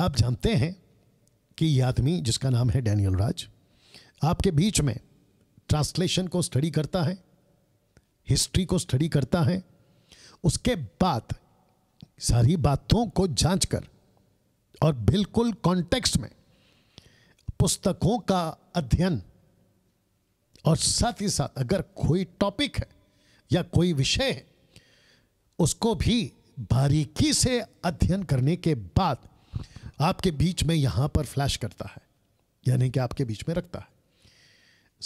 आप जानते हैं कि यह आदमी जिसका नाम है डैनियल राज आपके बीच में ट्रांसलेशन को स्टडी करता है हिस्ट्री को स्टडी करता है उसके बाद सारी बातों को जांच कर और बिल्कुल कॉन्टेक्स्ट में पुस्तकों का अध्ययन और साथ ही साथ अगर कोई टॉपिक है या कोई विषय है उसको भी बारीकी से अध्ययन करने के बाद आपके बीच में यहां पर फ्लैश करता है यानी कि आपके बीच में रखता है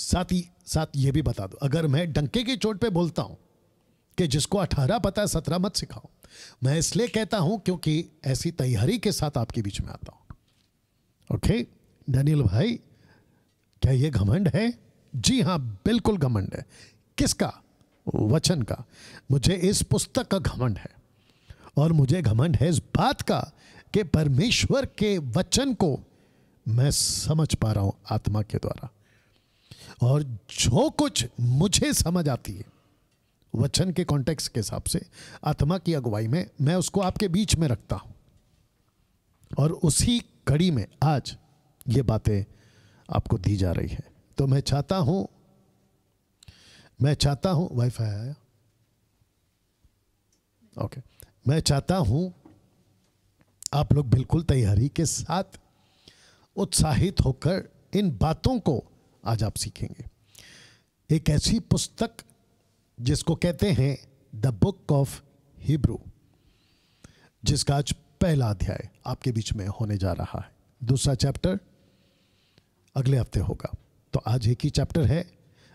साथ ही साथ ये भी बता दो अगर मैं डंके की चोट पे बोलता हूं कि जिसको अठारह पता है सत्रह मत सिखाओ मैं इसलिए कहता हूं क्योंकि ऐसी तैयारी के साथ आपके बीच में आता हूं ओके डैनियल भाई क्या यह घमंड है जी हाँ बिल्कुल घमंड है किसका वचन का मुझे इस पुस्तक का घमंड है और मुझे घमंड है इस बात का कि परमेश्वर के वचन को मैं समझ पा रहा हूं आत्मा के द्वारा और जो कुछ मुझे समझ आती है वचन के कॉन्टेक्स्ट के हिसाब से आत्मा की अगुवाई में मैं उसको आपके बीच में रखता हूं और उसी कड़ी में आज ये बातें आपको दी जा रही है तो मैं चाहता हूं मैं चाहता हूं वाईफाई आया ओके मैं चाहता हूं आप लोग बिल्कुल तैयारी के साथ उत्साहित होकर इन बातों को आज आप सीखेंगे एक ऐसी पुस्तक जिसको कहते हैं द बुक ऑफ हिब्रू जिसका आज पहला अध्याय आपके बीच में होने जा रहा है दूसरा चैप्टर अगले हफ्ते होगा तो आज एक ही चैप्टर है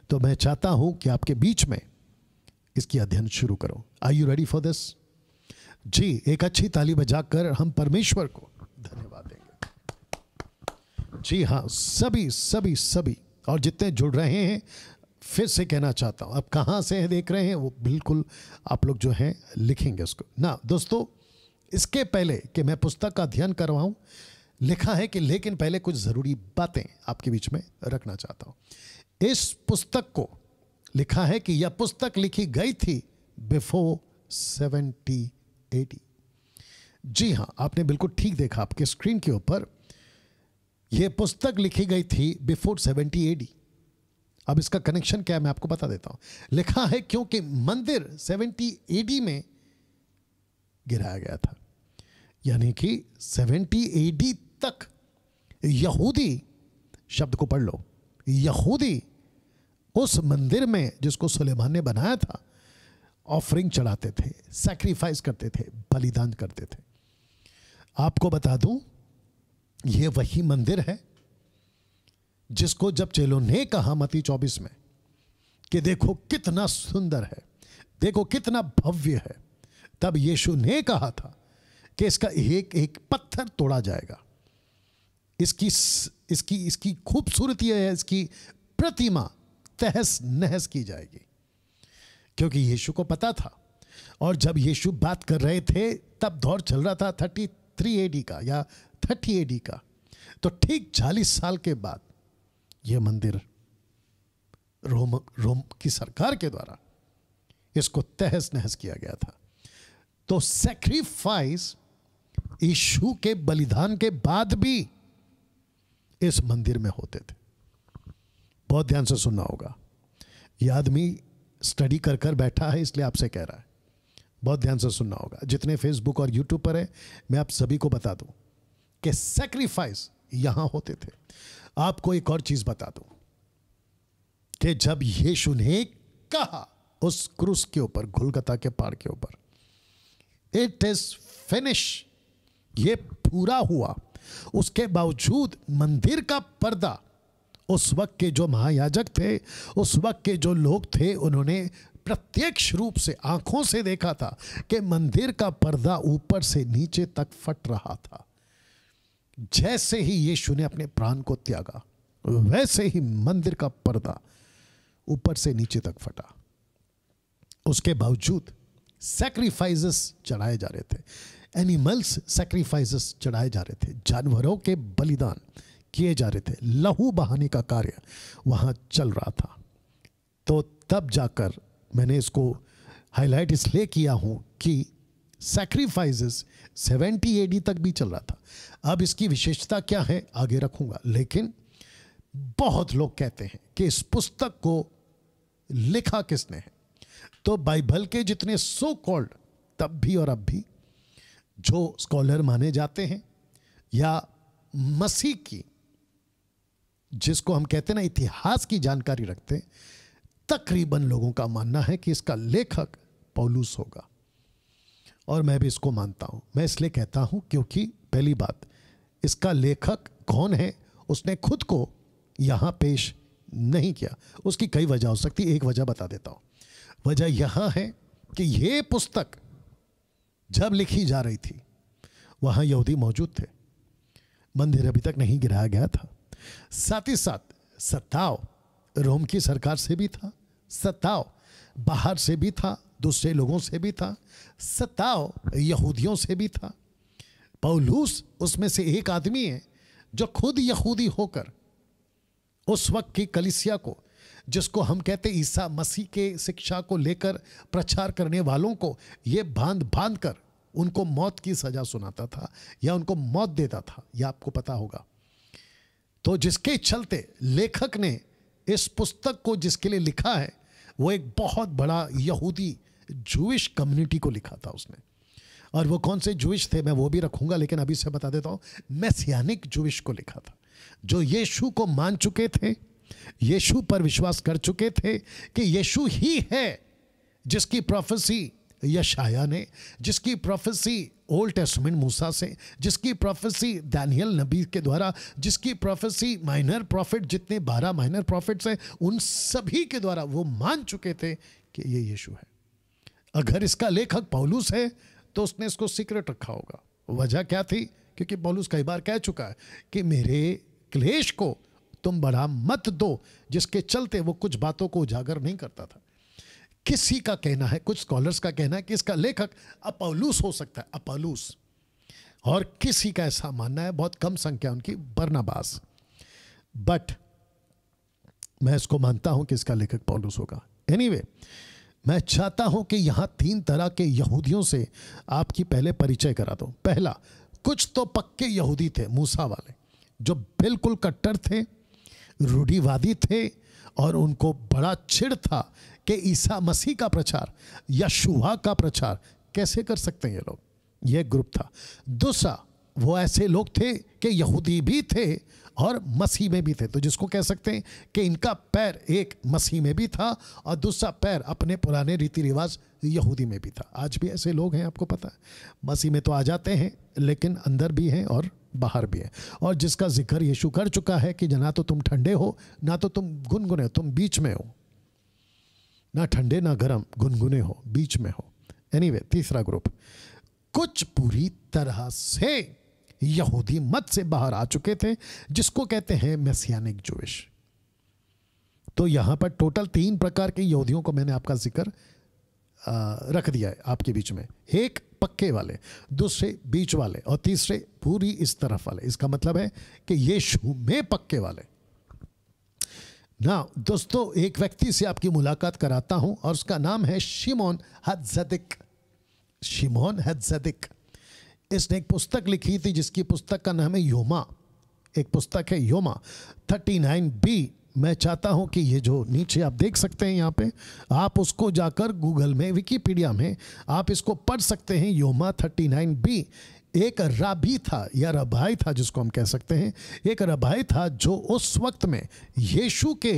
तो मैं चाहता हूं कि आपके बीच में इसकी अध्ययन शुरू करो I you ready for this जी एक अच्छी ताली बजाकर हम परमेश्वर को धन्यवाद देंगे जी हाँ सभी सभी सभी और जितने जुड़ रहे हैं फिर से कहना चाहता हूँ आप कहाँ से है देख रहे हैं वो बिल्कुल आप लोग जो हैं लिखेंगे उसको ना दोस्तों इसके पहले कि मैं पुस्तक का अध्ययन करवाऊँ लिखा है कि लेकिन पहले कुछ ज़रूरी बातें आपके बीच में रखना चाहता हूँ इस पुस्तक को लिखा है कि यह पुस्तक लिखी गई थी बिफोर सेवेंटी एटी जी हाँ आपने बिल्कुल ठीक देखा आपके स्क्रीन के ऊपर यह पुस्तक लिखी गई थी बिफोर सेवेंटी एडी अब इसका कनेक्शन क्या है मैं आपको बता देता हूं लिखा है क्योंकि मंदिर सेवेंटी एडी में गिराया गया था यानी कि सेवेंटी एडी तक यहूदी शब्द को पढ़ लो यहूदी उस मंदिर में जिसको सुलेमान ने बनाया था ऑफरिंग चढ़ाते थे सेक्रीफाइस करते थे बलिदान करते थे आपको बता दूं यह वही मंदिर है जिसको जब चेलो ने कहा मती चौबीस में कि देखो कितना सुंदर है देखो कितना भव्य है तब यीशु ने कहा था कि इसका एक एक पत्थर तोड़ा जाएगा इसकी इसकी इसकी खूबसूरती है इसकी प्रतिमा तहस नहस की जाएगी क्योंकि यीशु को पता था और जब यीशु बात कर रहे थे तब दौर चल रहा था थर्टी थ्री ए का या थर्टी ए डी का तो ठीक चालीस साल के बाद यह मंदिर रोम रोम की सरकार के द्वारा इसको तहस नहस किया गया था तो सेक्रीफाइस यीशु के बलिदान के बाद भी इस मंदिर में होते थे बहुत ध्यान से सुनना होगा यह आदमी स्टडी कर कर बैठा है इसलिए आपसे कह रहा है बहुत ध्यान से सुनना होगा जितने फेसबुक और यूट्यूब पर है मैं आप सभी को बता दूं कि सेक्रीफाइस यहां होते थे आपको एक और चीज बता दूं कि जब यीशु ने कहा उस क्रूस के ऊपर घुलगता के पार के ऊपर इट इज फिनिश ये पूरा हुआ उसके बावजूद मंदिर का पर्दा उस वक्त के जो महायाजक थे उस वक्त के जो लोग थे उन्होंने प्रत्यक्ष रूप से आंखों से देखा था कि मंदिर का पर्दा ऊपर से नीचे तक फट रहा था जैसे ही यीशु ने अपने प्राण को त्यागा वैसे ही मंदिर का पर्दा ऊपर से नीचे तक फटा उसके बावजूद सेक्रीफाइजेस चढ़ाए जा रहे थे एनिमल्स सेक्रीफाइजेस चढ़ाए जा रहे थे जानवरों के बलिदान किए जा रहे थे लहू बहाने का कार्य वहाँ चल रहा था तो तब जाकर मैंने इसको हाईलाइट इसलिए किया हूँ कि सैक्रिफाइसेस 70 एडी तक भी चल रहा था अब इसकी विशेषता क्या है आगे रखूँगा लेकिन बहुत लोग कहते हैं कि इस पुस्तक को लिखा किसने है तो बाइबल के जितने सो कॉल्ड तब भी और अब भी जो स्कॉलर माने जाते हैं या मसीह की जिसको हम कहते हैं ना इतिहास की जानकारी रखते हैं तकरीबन लोगों का मानना है कि इसका लेखक पौलूस होगा और मैं भी इसको मानता हूं मैं इसलिए कहता हूं क्योंकि पहली बात इसका लेखक कौन है उसने खुद को यहां पेश नहीं किया उसकी कई वजह हो सकती एक वजह बता देता हूं वजह यह है कि यह पुस्तक जब लिखी जा रही थी वहां यहूदी मौजूद थे मंदिर अभी तक नहीं गिराया गया था साथ ही साथ सत्ताव रोम की सरकार से भी था सत्ताव बाहर से भी था दूसरे लोगों से भी था सत्ताव यहूदियों से भी था पौलूस उसमें से एक आदमी है जो खुद यहूदी होकर उस वक्त की कलिसिया को जिसको हम कहते ईसा मसीह के शिक्षा को लेकर प्रचार करने वालों को ये बांध बांध कर उनको मौत की सजा सुनाता था या उनको मौत देता था यह आपको पता होगा तो जिसके चलते लेखक ने इस पुस्तक को जिसके लिए लिखा है वो एक बहुत बड़ा यहूदी जूश कम्युनिटी को लिखा था उसने और वो कौन से जूश थे मैं वो भी रखूंगा लेकिन अभी से बता देता हूँ मैसियानिक जूश को लिखा था जो यीशु को मान चुके थे यीशु पर विश्वास कर चुके थे कि यीशु ही है जिसकी प्रोफेसी यशाया ने जिसकी प्रोफेसी ओल्ड टेस्टमेंट मूसा से जिसकी प्रोफेसी दानियल नबी के द्वारा जिसकी प्रोफेसी माइनर प्रॉफिट जितने बारह माइनर प्रॉफिट्स हैं उन सभी के द्वारा वो मान चुके थे कि ये यीशु है अगर इसका लेखक पौलूस है तो उसने इसको सीक्रेट रखा होगा वजह क्या थी क्योंकि पौलूस कई बार कह चुका है कि मेरे क्लेश को तुम बड़ा मत दो जिसके चलते वो कुछ बातों को उजागर नहीं करता था किसी का कहना है कुछ स्कॉलर्स का कहना है कि इसका लेखक अपौलूस हो सकता है अपलूस और किसी का ऐसा मानना है बहुत कम संख्या उनकी बरनाबास बट मैं इसको मानता हूं कि इसका लेखक पौलूस होगा एनीवे anyway, मैं चाहता हूं कि यहां तीन तरह के यहूदियों से आपकी पहले परिचय करा दो पहला कुछ तो पक्के यहूदी थे मूसा वाले जो बिल्कुल कट्टर थे रूढ़ीवादी थे और उनको बड़ा छिड़ था कि ईसा मसीह का प्रचार या शुहा का प्रचार कैसे कर सकते हैं ये लोग यह ग्रुप था दूसरा वो ऐसे लोग थे कि यहूदी भी थे और मसीह में भी थे तो जिसको कह सकते हैं कि इनका पैर एक मसीह में भी था और दूसरा पैर अपने पुराने रीति रिवाज यहूदी में भी था आज भी ऐसे लोग हैं आपको पता है मसीह में तो आ जाते हैं लेकिन अंदर भी हैं और बाहर भी है और जिसका जिक्र यीशु कर चुका है कि ना तो तुम ठंडे हो ना तो तुम गुनगुने तुम बीच में हो ना ठंडे ना गर्म गुनगुने हो बीच में हो एनी anyway, तीसरा ग्रुप कुछ पूरी तरह से यहूदी मत से बाहर आ चुके थे जिसको कहते हैं मैसियानिक जोश तो यहां पर टोटल तीन प्रकार के यहूदियों को मैंने आपका जिक्र रख दिया है आपके बीच में एक पक्के वाले दूसरे बीच वाले और तीसरे पूरी इस तरफ वाले इसका मतलब है कि यीशु में पक्के वाले ना दोस्तों एक व्यक्ति से आपकी मुलाकात कराता हूं और उसका नाम है शिमोन हदजदिक शिमोन हदजदिक इसने एक पुस्तक लिखी थी जिसकी पुस्तक का नाम है योमा एक पुस्तक है योमा थर्टी नाइन बी मैं चाहता हूं कि ये जो नीचे आप देख सकते हैं यहाँ पे आप उसको जाकर गूगल में विकीपीडिया में आप इसको पढ़ सकते हैं योमा थर्टी नाइन बी एक राबी था या रबाई था जिसको हम कह सकते हैं एक रबाई था जो उस वक्त में यीशु के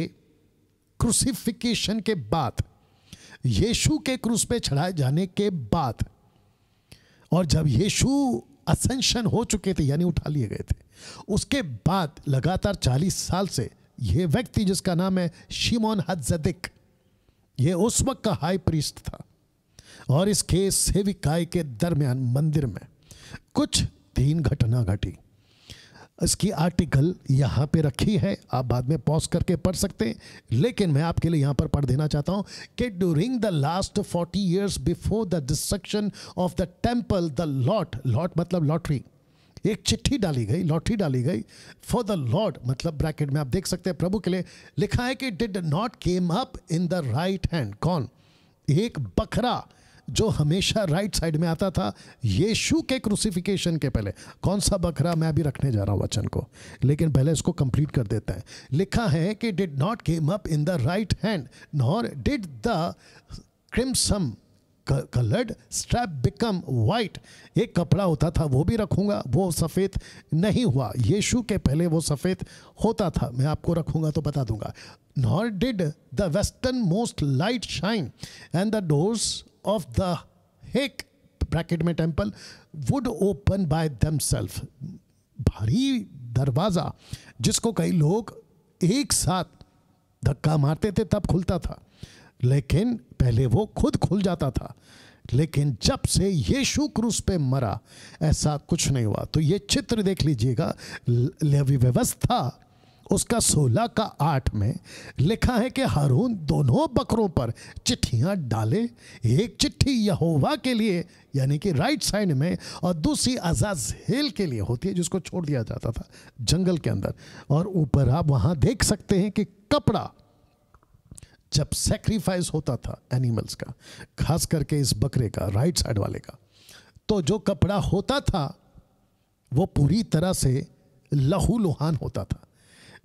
क्रूसिफिकेशन के बाद यीशु के क्रूस पे चढ़ाए जाने के बाद और जब यीशु असेंशन हो चुके थे यानी उठा लिए गए थे उसके बाद लगातार 40 साल से यह व्यक्ति जिसका नाम है शिमोन हजदिक यह उस वक्त का हाई प्रीस्ट था और इसके सेविकाय के दरमियान मंदिर में कुछ तीन घटना घटी इसकी आर्टिकल यहाँ पे रखी है आप बाद में पॉज करके पढ़ सकते हैं लेकिन मैं आपके लिए यहाँ पर पढ़ देना चाहता हूँ कि during the last forty years before the destruction of the temple the lot lot मतलब लॉटरी एक चिट्ठी डाली गई लॉटरी डाली गई फॉर द लॉर्ड मतलब ब्रैकेट में आप देख सकते हैं प्रभु के लिए लिखा है कि did not came up in the right hand कौन एक बकरा जो हमेशा राइट साइड में आता था यीशु के क्रूसिफिकेशन के पहले कौन सा बकरा मैं अभी रखने जा रहा हूं वचन को लेकिन पहले इसको कंप्लीट कर देते हैं लिखा है कि did not came up in the right hand nor did the crimson coloured strap become white एक कपड़ा होता था वो भी रखूंगा वो सफ़ेद नहीं हुआ यीशु के पहले वो सफ़ेद होता था मैं आपको रखूंगा तो बता दूंगा not did the westernmost light shine and the doors of the हेक ब्रैकेट में temple would open by them भारी दरवाज़ा जिसको कई लोग एक साथ धक्का मारते थे तब खुलता था लेकिन पहले वो खुद खुल जाता था लेकिन जब से यीशु क्रूस पे मरा ऐसा कुछ नहीं हुआ तो ये चित्र देख लीजिएगा लेवी व्यवस्था उसका सोलह का आठ में लिखा है कि हारून दोनों बकरों पर चिट्ठियां डाले एक चिट्ठी यहोवा के लिए यानी कि राइट साइड में और दूसरी हेल के लिए होती है जिसको छोड़ दिया जाता था जंगल के अंदर और ऊपर आप वहाँ देख सकते हैं कि कपड़ा जब सेक्रीफाइस होता था एनिमल्स का खास करके इस बकरे का राइट साइड वाले का तो जो कपड़ा होता था वो पूरी तरह से लहू लुहान होता था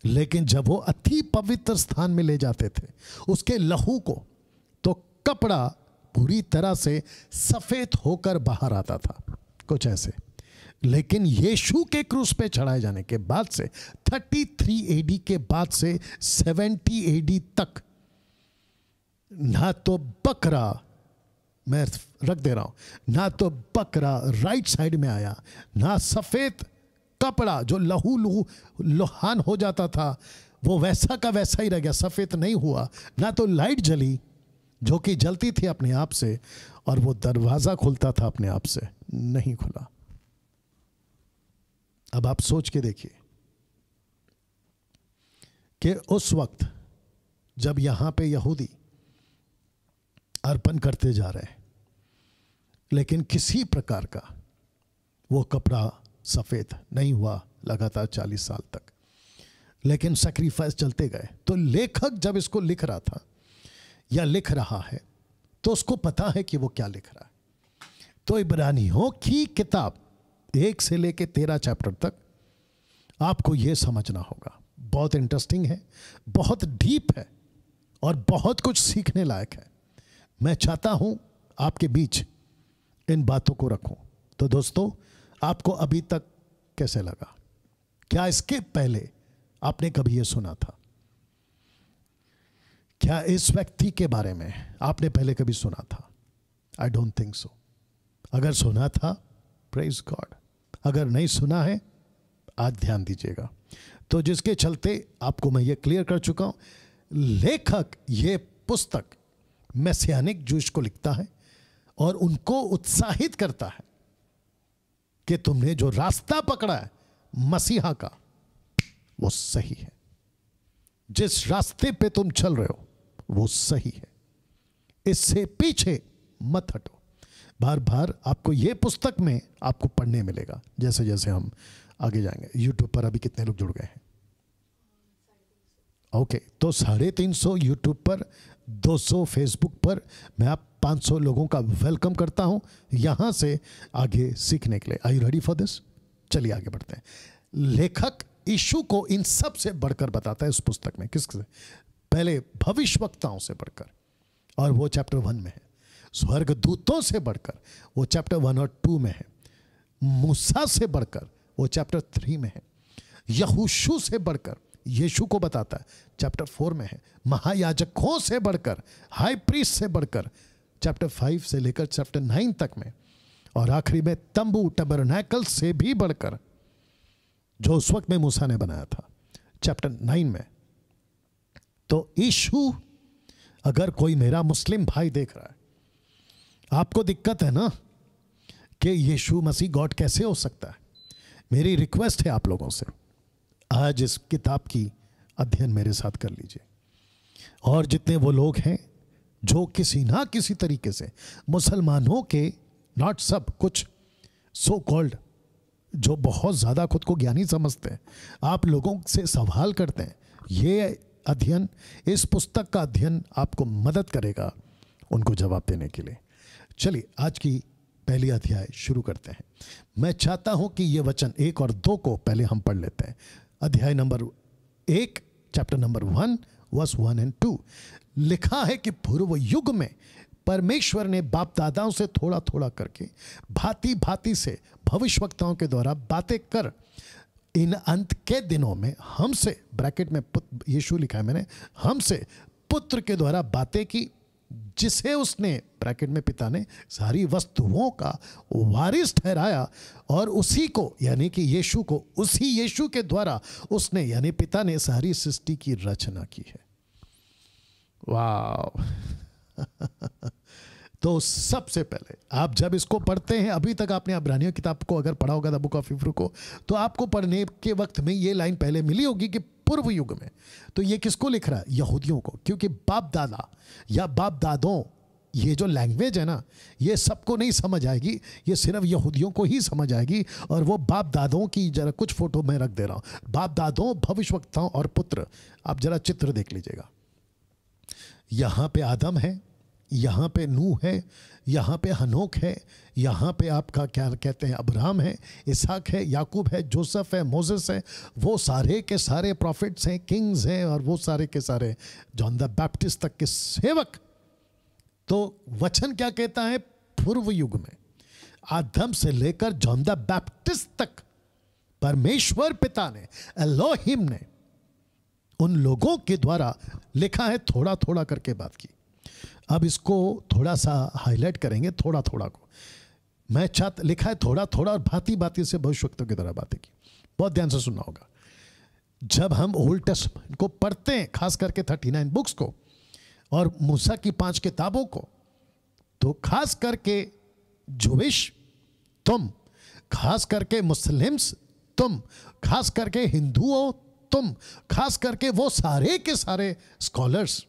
लेकिन जब वो अति पवित्र स्थान में ले जाते थे उसके लहू को तो कपड़ा पूरी तरह से सफ़ेद होकर बाहर आता था कुछ ऐसे लेकिन यीशु के क्रूस पे चढ़ाए जाने के बाद से 33 एडी के बाद से 70 एडी तक ना तो बकरा मैं रख दे रहा हूं ना तो बकरा राइट साइड में आया ना सफेद कपड़ा जो लहू लहू लोहान हो जाता था वो वैसा का वैसा ही रह गया सफेद नहीं हुआ ना तो लाइट जली जो कि जलती थी अपने आप से और वो दरवाजा खुलता था अपने आप से नहीं खुला अब आप सोच के देखिए कि उस वक्त जब यहां पे यहूदी अर्पण करते जा रहे हैं लेकिन किसी प्रकार का वो कपड़ा सफ़ेद नहीं हुआ लगातार चालीस साल तक लेकिन सेक्रीफाइस चलते गए तो लेखक जब इसको लिख रहा था या लिख रहा है तो उसको पता है कि वो क्या लिख रहा है तो इब्रानियों की किताब एक से लेके तेरह चैप्टर तक आपको यह समझना होगा बहुत इंटरेस्टिंग है बहुत डीप है और बहुत कुछ सीखने लायक है मैं चाहता हूं आपके बीच इन बातों को रखूं तो दोस्तों आपको अभी तक कैसे लगा क्या इसके पहले आपने कभी यह सुना था क्या इस व्यक्ति के बारे में आपने पहले कभी सुना था आई डोंट थिंक सो अगर सुना था प्रेज गॉड अगर नहीं सुना है आज ध्यान दीजिएगा तो जिसके चलते आपको मैं ये क्लियर कर चुका हूं लेखक ये पुस्तक मैसियानिक जूश को लिखता है और उनको उत्साहित करता है कि तुमने जो रास्ता पकड़ा है मसीहा का वो सही है जिस रास्ते पे तुम चल रहे हो वो सही है इससे पीछे मत हटो बार बार आपको ये पुस्तक में आपको पढ़ने मिलेगा जैसे जैसे हम आगे जाएंगे यूट्यूब पर अभी कितने लोग जुड़ गए हैं ओके तो साढ़े तीन सौ यूट्यूब पर 200 फेसबुक पर मैं आप 500 लोगों का वेलकम करता हूं यहां से आगे सीखने के लिए आई रेडी फॉर दिस चलिए आगे बढ़ते हैं लेखक इशू को इन सब से बढ़कर बताता है उस पुस्तक में किस से पहले भविष्यवक्ताओं से बढ़कर और वो चैप्टर वन में है स्वर्गदूतों से बढ़कर वो चैप्टर वन और टू में है मूसा से बढ़कर वो चैप्टर थ्री में है यहूशू से बढ़कर यीशु को बताता है चैप्टर फोर में है महायाजकों से बढ़कर हाई प्रीस्ट से बढ़कर चैप्टर फाइव से लेकर चैप्टर नाइन तक में और आखिरी में तंबू टबर से भी बढ़कर जो उस वक्त में मूसा ने बनाया था चैप्टर नाइन में तो ईशु अगर कोई मेरा मुस्लिम भाई देख रहा है आपको दिक्कत है ना कि यीशु मसीह गॉड कैसे हो सकता है मेरी रिक्वेस्ट है आप लोगों से आज इस किताब की अध्ययन मेरे साथ कर लीजिए और जितने वो लोग हैं जो किसी ना किसी तरीके से मुसलमानों के नॉट सब कुछ सो so कॉल्ड जो बहुत ज़्यादा खुद को ज्ञानी समझते हैं आप लोगों से सवाल करते हैं ये अध्ययन इस पुस्तक का अध्ययन आपको मदद करेगा उनको जवाब देने के लिए चलिए आज की पहली अध्याय शुरू करते हैं मैं चाहता हूं कि ये वचन एक और दो को पहले हम पढ़ लेते हैं अध्याय नंबर एक chapter number one verse one and two लिखा है कि पूर्व युग में परमेश्वर ने बाप दादाओं से थोड़ा थोड़ा करके भांति भांति से भविष्यवक्ताओं के द्वारा बातें कर इन अंत के दिनों में हमसे ब्रैकेट में यीशु लिखा है मैंने हमसे पुत्र के द्वारा बातें की जिसे उसने ब्रैकेट में पिता ने सारी वस्तुओं का वारिस ठहराया और उसी को यानी कि यीशु को उसी यीशु के द्वारा उसने यानी पिता ने सारी सृष्टि की रचना की है वाह तो सबसे पहले आप जब इसको पढ़ते हैं अभी तक आपने अब्रानियों किताब को अगर पढ़ा होगा द बुक ऑफ इफ्रू को तो आपको पढ़ने के वक्त में ये लाइन पहले मिली होगी कि पूर्व युग में तो ये किसको लिख रहा है यहूदियों को क्योंकि बाप दादा या बाप दादों ये जो लैंग्वेज है ना ये सबको नहीं समझ आएगी ये सिर्फ यहूदियों को ही समझ आएगी और वो बाप दादों की जरा कुछ फ़ोटो मैं रख दे रहा हूँ बाप दादों भविष्यवक्ताओं और पुत्र आप जरा चित्र देख लीजिएगा यहाँ पे आदम है यहाँ पे नूह है यहाँ पे हनोक है यहाँ पे आपका क्या कहते हैं अब्राहम है इसहाक है याकूब है जोसफ है मोजस है वो सारे के सारे प्रॉफिट्स हैं किंग्स हैं और वो सारे के सारे जॉन द बैप्टिस्ट तक के सेवक तो वचन क्या कहता है पूर्व युग में आदम से लेकर जॉन द बैप्टिस्ट तक परमेश्वर पिता ने अलोहिम ने उन लोगों के द्वारा लिखा है थोड़ा थोड़ा करके बात की अब इसको थोड़ा सा हाईलाइट करेंगे थोड़ा थोड़ा को मैं छात्र लिखा है थोड़ा थोड़ा और भांति भांति से वक्तों की तरह बातें की बहुत ध्यान से सुनना होगा जब हम ओल्ड टेस्ट को पढ़ते हैं खास करके थर्टी नाइन बुक्स को और मूसा की पांच किताबों को तो खास करके जुविश तुम खास करके मुस्लिम्स तुम खास करके हिंदुओं तुम खास करके वो सारे के सारे स्कॉलर्स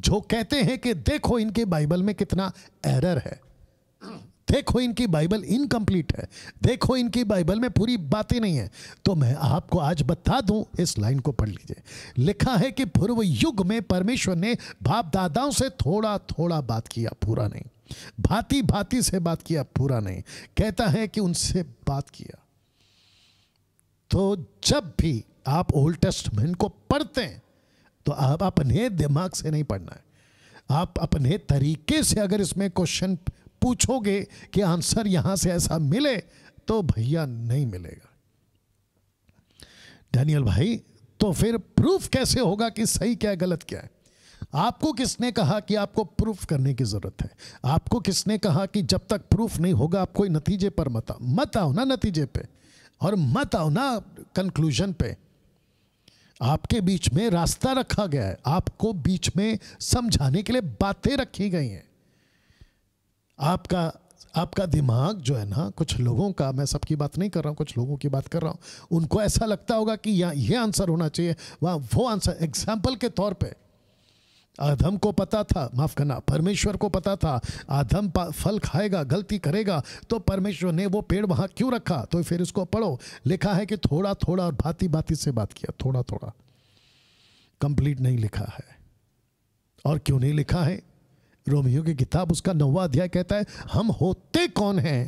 जो कहते हैं कि देखो इनके बाइबल में कितना एरर है देखो इनकी बाइबल इनकम्प्लीट है देखो इनकी बाइबल में पूरी बातें नहीं है तो मैं आपको आज बता दूं इस लाइन को पढ़ लीजिए लिखा है कि पूर्व युग में परमेश्वर ने बाप दादाओं से थोड़ा थोड़ा बात किया पूरा नहीं भांति भांति से बात किया पूरा नहीं कहता है कि उनसे बात किया तो जब भी आप ओल्ड टेस्टमेंट को पढ़ते हैं तो आप अपने दिमाग से नहीं पढ़ना है आप अपने तरीके से अगर इसमें क्वेश्चन पूछोगे कि आंसर यहां से ऐसा मिले तो भैया नहीं मिलेगा डैनियल भाई तो फिर प्रूफ कैसे होगा कि सही क्या है गलत क्या है आपको किसने कहा कि आपको प्रूफ करने की ज़रूरत है आपको किसने कहा कि जब तक प्रूफ नहीं होगा आप कोई नतीजे पर मत आओ मत आओ ना नतीजे पे और मत आओ ना कंक्लूजन पे आपके बीच में रास्ता रखा गया है आपको बीच में समझाने के लिए बातें रखी गई हैं आपका आपका दिमाग जो है ना कुछ लोगों का मैं सबकी बात नहीं कर रहा हूँ कुछ लोगों की बात कर रहा हूँ उनको ऐसा लगता होगा कि यहाँ ये आंसर होना चाहिए वहाँ वो आंसर एग्जाम्पल के तौर पर आधम को पता था माफ करना परमेश्वर को पता था आधम फल खाएगा गलती करेगा तो परमेश्वर ने वो पेड़ वहां क्यों रखा तो फिर उसको पढ़ो लिखा है कि थोड़ा थोड़ा और भांति भांति से बात किया थोड़ा थोड़ा कंप्लीट नहीं लिखा है और क्यों नहीं लिखा है रोमियो की किताब उसका नौवा अध्याय कहता है हम होते कौन हैं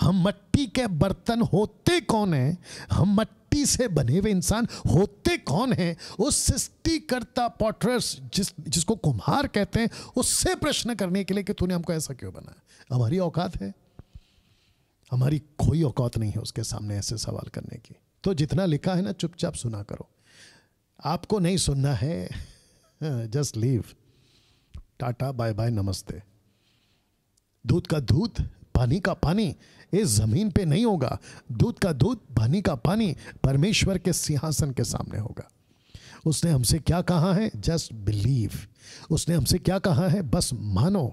हम मट्टी के बर्तन होते कौन हैं हम मट्टी से बने हुए इंसान होते कौन हैं उस सृष्टिकर्ता पॉटरस जिस जिसको कुम्हार कहते हैं उससे प्रश्न करने के लिए कि तूने हमको ऐसा क्यों बनाया हमारी औकात है हमारी कोई औकात नहीं है उसके सामने ऐसे सवाल करने की तो जितना लिखा है ना चुपचाप सुना करो आपको नहीं सुनना है just leave tata bye bye नमस्ते दूध का दूध पानी का पानी इस जमीन पे नहीं होगा दूध का दूध पानी का पानी परमेश्वर के सिंहासन के सामने होगा उसने हमसे क्या कहा है जस्ट बिलीव उसने हमसे क्या कहा है बस मानो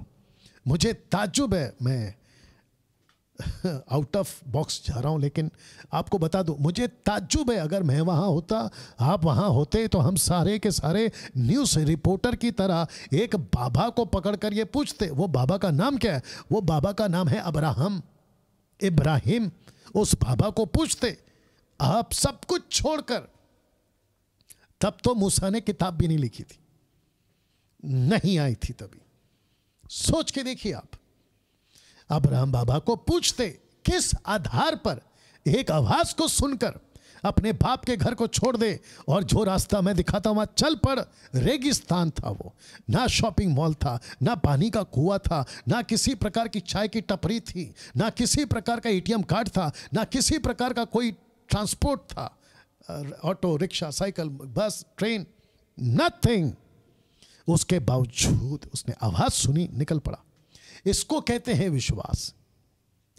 मुझे ताजुब है मैं आउट ऑफ बॉक्स जा रहा हूँ लेकिन आपको बता दूँ मुझे ताज्जुब है अगर मैं वहाँ होता आप वहाँ होते तो हम सारे के सारे न्यूज़ रिपोर्टर की तरह एक बाबा को पकड़कर ये पूछते वो बाबा का नाम क्या है वो बाबा का नाम है अब्राहम इब्राहिम उस बाबा को पूछते आप सब कुछ छोड़कर तब तो मूसा ने किताब भी नहीं लिखी थी नहीं आई थी तभी सोच के देखिए आप अब्राहम बाबा को पूछते किस आधार पर एक आवाज को सुनकर अपने बाप के घर को छोड़ दे और जो रास्ता मैं दिखाता हूं चल पड़ रेगिस्तान था वो ना शॉपिंग मॉल था ना पानी का कुआ था ना किसी प्रकार की चाय की टपरी थी ना किसी प्रकार का एटीएम कार्ड था ना किसी प्रकार का कोई ट्रांसपोर्ट था auto rickshaw cycle bus train nothing उसके बावजूद उसने आवाज़ सुनी निकल पड़ा इसको कहते हैं विश्वास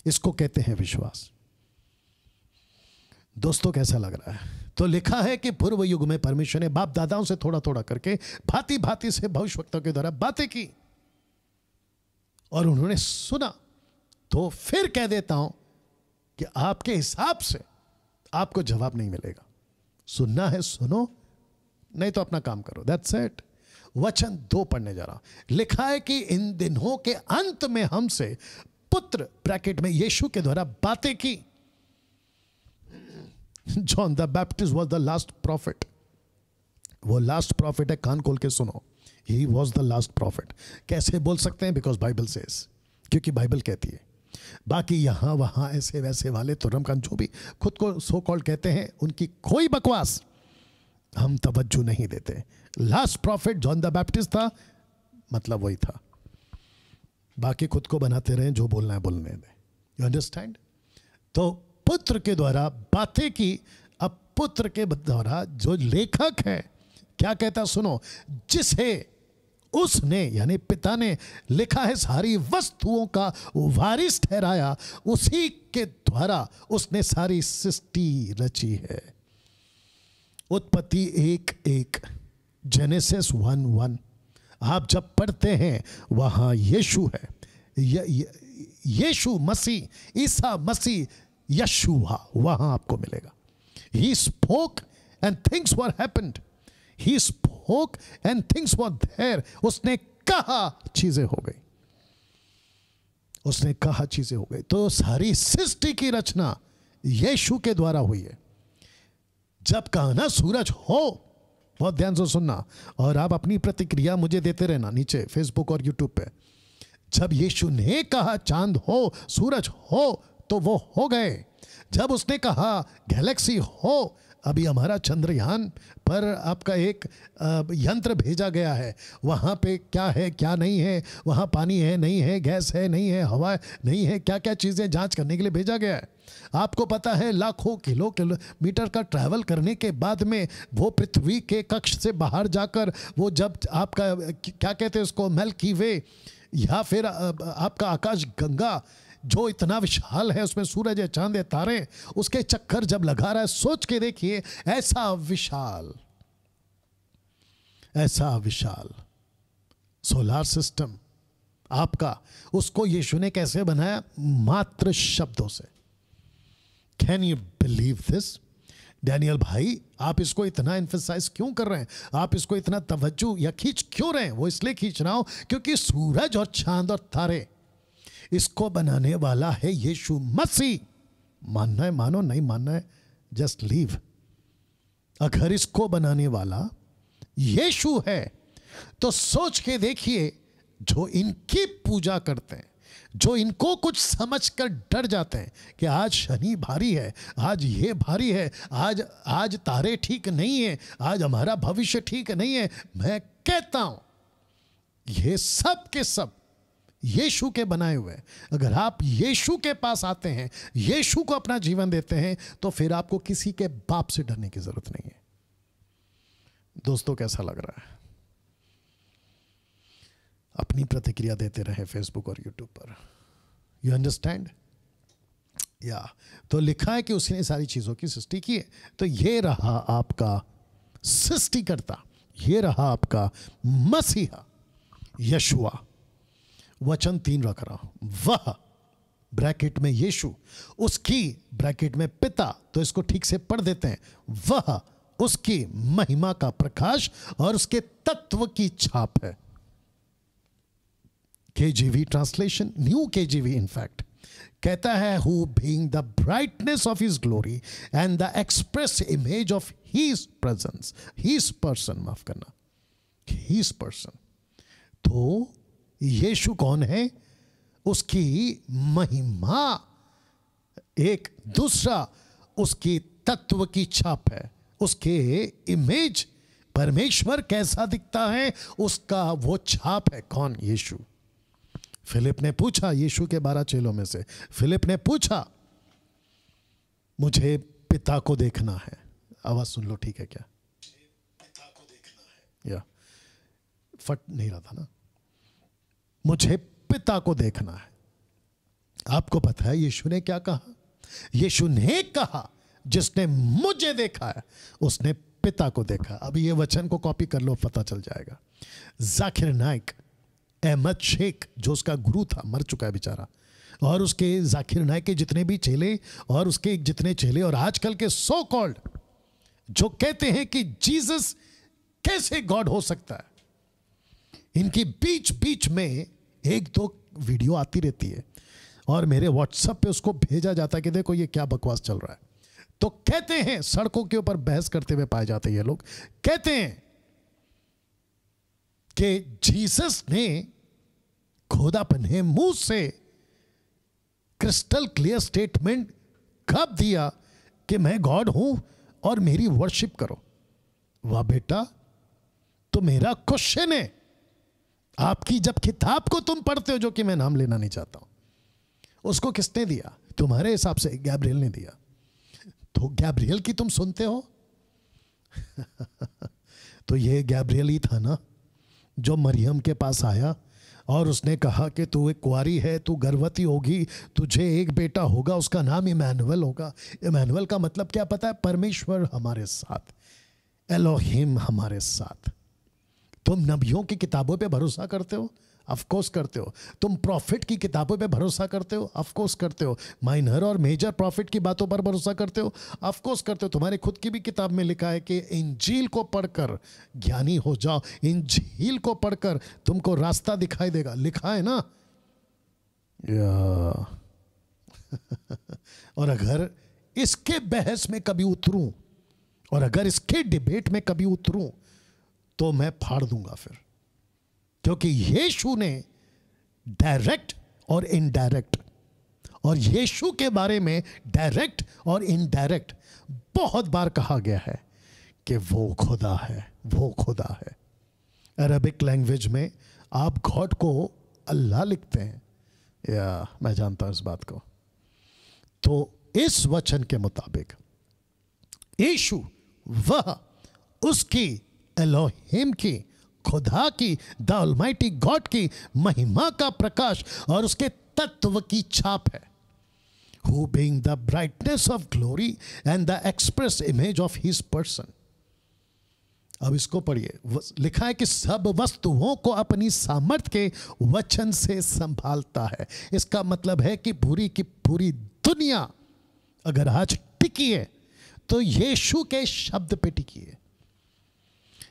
इसको कहते हैं विश्वास दोस्तों कैसा लग रहा है तो लिखा है कि पूर्व युग में परमेश्वर ने बाप दादाओं से थोड़ा थोड़ा करके भांति भांति से भविष्यवक्तों के द्वारा बातें की और उन्होंने सुना तो फिर कह देता हूं कि आपके हिसाब से आपको जवाब नहीं मिलेगा सुनना है सुनो नहीं तो अपना काम करो दैट्स इट वचन दो पढ़ने जा रहा लिखा है कि इन दिनों के अंत में हमसे पुत्र ब्रैकेट में यीशु के द्वारा बातें की John the Baptist was the last prophet वो लास्ट प्रॉफिट है कान खोल के सुनो he was the last prophet कैसे बोल सकते हैं बिकॉज बाइबल से क्योंकि बाइबल कहती है बाकी यहां वहां ऐसे वैसे वाले तुरम खान जो भी खुद को सो कॉल कहते हैं उनकी कोई बकवास हम तवज्जो नहीं देते last prophet John the Baptist था मतलब वही था बाकी खुद को बनाते रहे जो बोलना है बोलने दें यू अंडरस्टैंड तो पुत्र के द्वारा बातें की अब पुत्र के द्वारा जो लेखक है क्या कहता सुनो जिसे उसने यानी पिता ने लिखा है सारी वस्तुओं का वारिस ठहराया उसी के द्वारा उसने सारी सृष्टि रची है उत्पत्ति एक एक जेनेसिस वन वन आप जब पढ़ते हैं वहाँ यीशु है यीशु मसीह ईसा मसीह यशुआ वहाँ आपको मिलेगा he spoke and things were happened he spoke and things were there उसने कहा चीजें हो गई उसने कहा चीजें हो गई तो सारी सृष्टि की रचना यीशु के द्वारा हुई है जब कहना सूरज हो बहुत ध्यान से सुनना और आप अपनी प्रतिक्रिया मुझे देते रहना नीचे फेसबुक और यूट्यूब पे जब यीशु ने कहा चांद हो सूरज हो तो वो हो गए जब उसने कहा गैलेक्सी हो अभी हमारा चंद्रयान पर आपका एक यंत्र भेजा गया है वहाँ पे क्या है क्या नहीं है वहाँ पानी है नहीं है गैस है नहीं है हवा नहीं है क्या क्या चीज़ें जांच करने के लिए भेजा गया है आपको पता है लाखों किलो किलोमीटर का ट्रैवल करने के बाद में वो पृथ्वी के कक्ष से बाहर जाकर वो जब आपका क्या कहते हैं उसको मेल की वे या फिर आपका आकाश गंगा जो इतना विशाल है उसमें सूरज है चांद है तारे उसके चक्कर जब लगा रहा है सोच के देखिए ऐसा विशाल ऐसा विशाल सोलार सिस्टम आपका उसको यीशु ने कैसे बनाया मात्र शब्दों से can you believe this Daniel भाई आप इसको इतना इन्फेसाइज क्यों कर रहे हैं आप इसको इतना तवज्जो या खींच क्यों रहे हैं वो इसलिए खींच रहा हूं क्योंकि सूरज और चांद और तारे इसको बनाने वाला है यीशु मसीह मानना है मानो नहीं मानना है जस्ट लीव अगर इसको बनाने वाला यीशु है तो सोच के देखिए जो इनकी पूजा करते हैं जो इनको कुछ समझ कर डर जाते हैं कि आज शनि भारी है आज ये भारी है आज आज तारे ठीक नहीं है आज हमारा भविष्य ठीक नहीं है मैं कहता हूं ये सब के सब यीशु के बनाए हुए अगर आप यीशु के पास आते हैं यीशु को अपना जीवन देते हैं तो फिर आपको किसी के बाप से डरने की जरूरत नहीं है दोस्तों कैसा लग रहा है अपनी प्रतिक्रिया देते रहे फेसबुक और यूट्यूब पर यू अंडरस्टैंड या तो लिखा है कि उसने सारी चीज़ों की सृष्टि की है तो ये रहा आपका सृष्टिकर्ता ये रहा आपका मसीहा यशुआ वचन तीन रख रहा हूं वह ब्रैकेट में यीशु उसकी ब्रैकेट में पिता तो इसको ठीक से पढ़ देते हैं वह उसकी महिमा का प्रकाश और उसके तत्व की छाप है के ट्रांसलेशन न्यू के जी वी इनफैक्ट कहता है who being the brightness of his glory and the express image of his presence his person माफ करना हीज पर्सन तो यीशु कौन है उसकी महिमा एक दूसरा उसकी तत्व की छाप है उसके इमेज परमेश्वर कैसा दिखता है उसका वो छाप है कौन यीशु फिलिप ने पूछा यीशु के बारह चेलों में से फिलिप ने पूछा मुझे पिता को देखना है आवाज सुन लो ठीक है क्या पिता को देखना है या फट नहीं रहा था ना मुझे पिता को देखना है आपको पता है यीशु ने क्या कहा यीशु ने कहा जिसने मुझे देखा है उसने पिता को देखा अब ये वचन को कॉपी कर लो पता चल जाएगा जाकिर नायक अहमद शेख जो उसका गुरु था मर चुका है बेचारा और उसके जाकिर नायक के जितने भी चेले और उसके जितने चेले और आजकल के सो कॉल्ड जो कहते हैं कि जीसस कैसे गॉड हो सकता है इनकी बीच बीच में एक दो वीडियो आती रहती है और मेरे व्हाट्सएप पे उसको भेजा जाता है कि देखो ये क्या बकवास चल रहा है तो कहते हैं सड़कों के ऊपर बहस करते हुए पाए जाते हैं ये लोग कहते हैं कि जीसस ने खोदा पन्हे मुंह से क्रिस्टल क्लियर स्टेटमेंट कब दिया कि मैं गॉड हूं और मेरी वर्शिप करो वाह बेटा तो मेरा क्वेश्चन है आपकी जब किताब को तुम पढ़ते हो जो कि मैं नाम लेना नहीं चाहता हूं उसको किसने दिया तुम्हारे हिसाब से गैब्रियल ने दिया तो गैब्रियल की तुम सुनते हो तो ये गैब्रियल ही था ना जो मरियम के पास आया और उसने कहा कि तू एक कुआरी है तू गर्भवती होगी तुझे एक बेटा होगा उसका नाम इमानुअल होगा इमानुअल का मतलब क्या पता है परमेश्वर हमारे साथ एलोहिम हमारे साथ तुम नबियों की किताबों पे भरोसा करते हो अफकोर्स करते हो तुम प्रॉफिट की किताबों पे भरोसा करते हो अफकोर्स करते हो माइनर और मेजर प्रॉफिट की बातों पर भरोसा करते हो अफकोर्स करते हो तुम्हारे खुद की भी किताब में लिखा है कि झील को पढ़कर ज्ञानी हो जाओ इंजील को पढ़कर तुमको रास्ता दिखाई देगा लिखा है ना और अगर इसके बहस में कभी उतरूं और अगर इसके डिबेट में कभी उतरूं तो मैं फाड़ दूंगा फिर क्योंकि यीशु ने डायरेक्ट और इनडायरेक्ट और यीशु के बारे में डायरेक्ट और इनडायरेक्ट बहुत बार कहा गया है कि वो खुदा है वो खुदा है अरबिक लैंग्वेज में आप गॉड को अल्लाह लिखते हैं या मैं जानता हूं इस बात को तो इस वचन के मुताबिक यीशु वह उसकी एलोहिम की खुदा की द ऑलमाइटी गॉड की महिमा का प्रकाश और उसके तत्व की छाप है who being the brightness of glory and the express image of his person अब इसको पढ़िए लिखा है कि सब वस्तुओं को अपनी सामर्थ्य के वचन से संभालता है इसका मतलब है कि पूरी की पूरी दुनिया अगर आज टिकी है तो यीशु के शब्द पे टिकी है